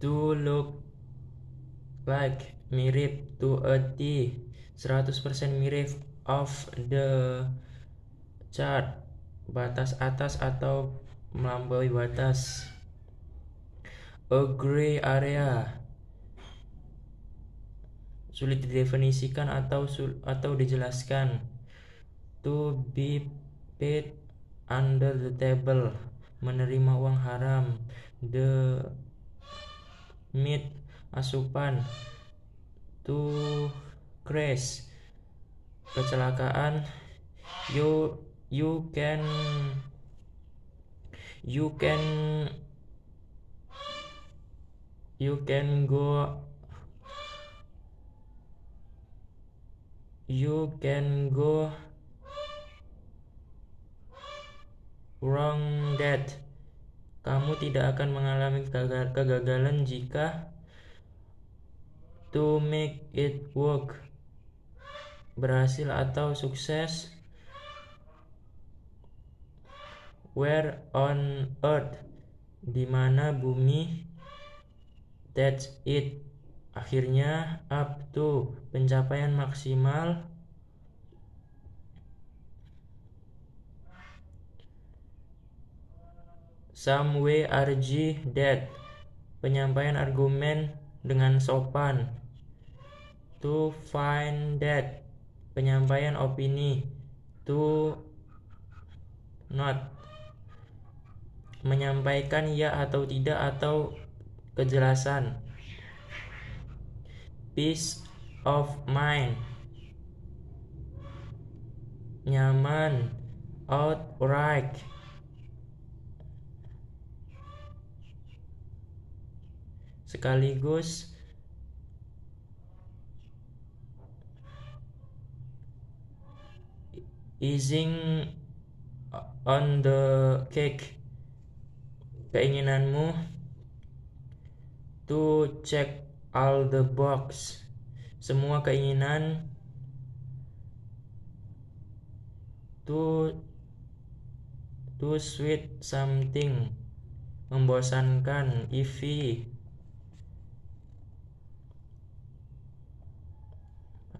to look like mirip to a T 100% mirip of the chart batas atas atau melampaui batas a gray area sulit didefinisikan atau sul atau dijelaskan to be paid under the table menerima uang haram the Meet asupan to crash kecelakaan you you can you can you can go you can go wrong that kamu tidak akan mengalami kegagalan jika to make it work berhasil atau sukses where on earth di mana bumi that's it akhirnya up to pencapaian maksimal Some way Dead that penyampaian argumen dengan sopan. To find that penyampaian opini. To not menyampaikan ya atau tidak atau kejelasan. Peace of mind. Nyaman outright sekaligus easing on the cake keinginanmu to check all the box semua keinginan to to sweet something membosankan ify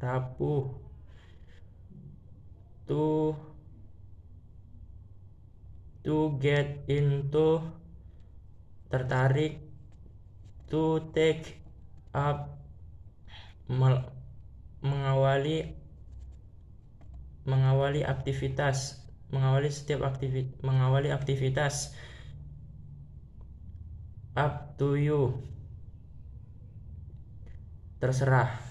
rapuh to to get into tertarik to take up mengawali mengawali aktivitas mengawali setiap aktivitas mengawali aktivitas up to you terserah